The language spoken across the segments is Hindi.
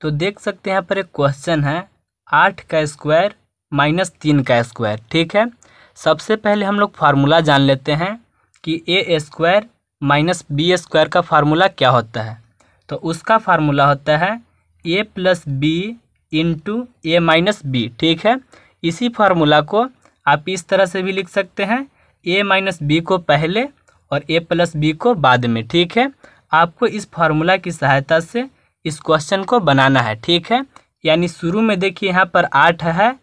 तो देख सकते हैं यहाँ पर एक क्वेश्चन है आठ का स्क्वायर माइनस तीन का स्क्वायर ठीक है सबसे पहले हम लोग फार्मूला जान लेते हैं कि a square minus b square का फार्मूला क्या होता है तो उसका फार्मूला होता है a plus b into a minus b ठीक है इसी फार्मूला को आप इस तरह से भी लिख सकते हैं ए माइनस बी को पहले और ए प्लस बी को बाद में ठीक है आपको इस फार्मूला की सहायता से इस क्वेश्चन को बनाना है ठीक है यानी शुरू में देखिए यहाँ पर आठ है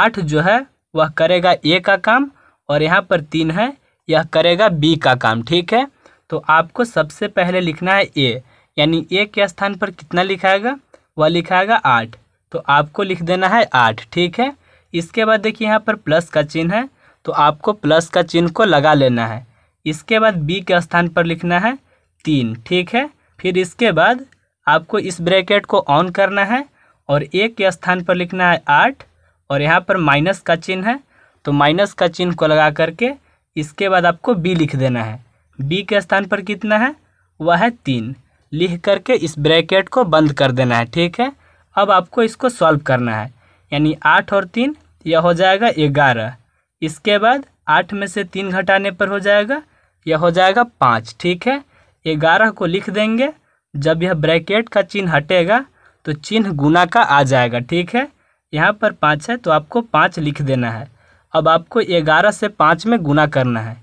आठ जो है वह करेगा ए का काम और यहाँ पर तीन है यह करेगा बी का काम ठीक है तो आपको सबसे पहले लिखना है ए यानी ए के स्थान पर कितना लिखाएगा वह लिखाएगा आठ तो आपको लिख देना है आठ ठीक है इसके बाद देखिए यहाँ पर प्लस का चिन्ह है तो आपको प्लस का चिन्ह को लगा लेना है इसके बाद बी के स्थान पर लिखना है तीन ठीक है फिर इसके बाद आपको इस ब्रैकेट को ऑन करना है और ए के स्थान पर लिखना है आठ और यहाँ पर माइनस का चिन्ह है तो माइनस का चिन्ह को लगा करके इसके बाद आपको बी लिख देना है बी के स्थान पर कितना है वह है तीन लिख करके इस ब्रैकेट को बंद कर देना है ठीक है अब आपको इसको सॉल्व करना है यानी आठ और तीन यह हो जाएगा ग्यारह इसके बाद आठ में से तीन घटाने पर हो जाएगा यह हो जाएगा पाँच ठीक है ग्यारह को लिख देंगे जब यह ब्रैकेट का चिन्ह हटेगा तो चिन्ह गुना का आ जाएगा ठीक है यहाँ पर पाँच है तो आपको पाँच लिख देना है अब आपको ग्यारह से पाँच में गुना करना है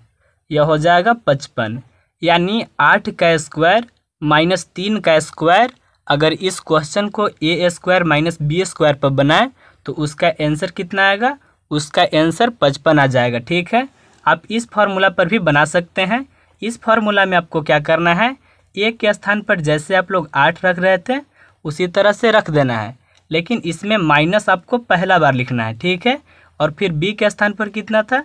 यह हो जाएगा पचपन यानी आठ का स्क्वायर माइनस तीन का स्क्वायर अगर इस क्वेश्चन को a square minus b square पर बनाएं तो उसका आंसर कितना आएगा उसका आंसर पचपन आ जाएगा ठीक है आप इस फार्मूला पर भी बना सकते हैं इस फार्मूला में आपको क्या करना है एक के स्थान पर जैसे आप लोग आठ रख रहे थे उसी तरह से रख देना है लेकिन इसमें माइनस आपको पहला बार लिखना है ठीक है और फिर बी के स्थान पर कितना था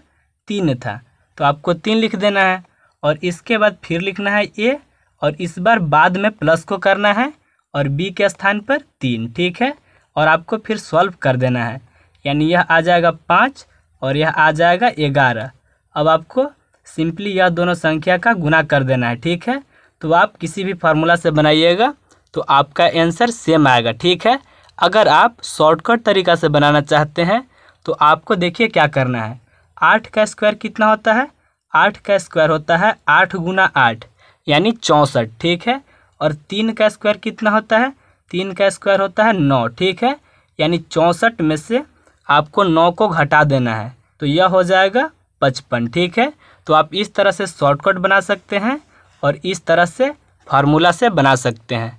तीन था तो आपको तीन लिख देना है और इसके बाद फिर लिखना है ए और इस बार बाद में प्लस को करना है और बी के स्थान पर तीन ठीक है और आपको फिर सॉल्व कर देना है यानी यह आ जाएगा पाँच और यह आ जाएगा ग्यारह अब आपको सिंपली यह दोनों संख्या का गुना कर देना है ठीक है तो आप किसी भी फार्मूला से बनाइएगा तो आपका आंसर सेम आएगा ठीक है अगर आप शॉर्टकट तरीका से बनाना चाहते हैं तो आपको देखिए क्या करना है आठ का स्क्वायर कितना होता है आठ का स्क्वायर होता है आठ गुना आठ यानी चौंसठ ठीक है और तीन का स्क्वायर कितना होता है तीन का स्क्वायर होता है नौ ठीक है यानी चौंसठ में से आपको नौ को घटा देना है तो यह हो जाएगा पचपन ठीक है तो आप इस तरह से शॉर्टकट बना सकते हैं और इस तरह से फार्मूला से बना सकते हैं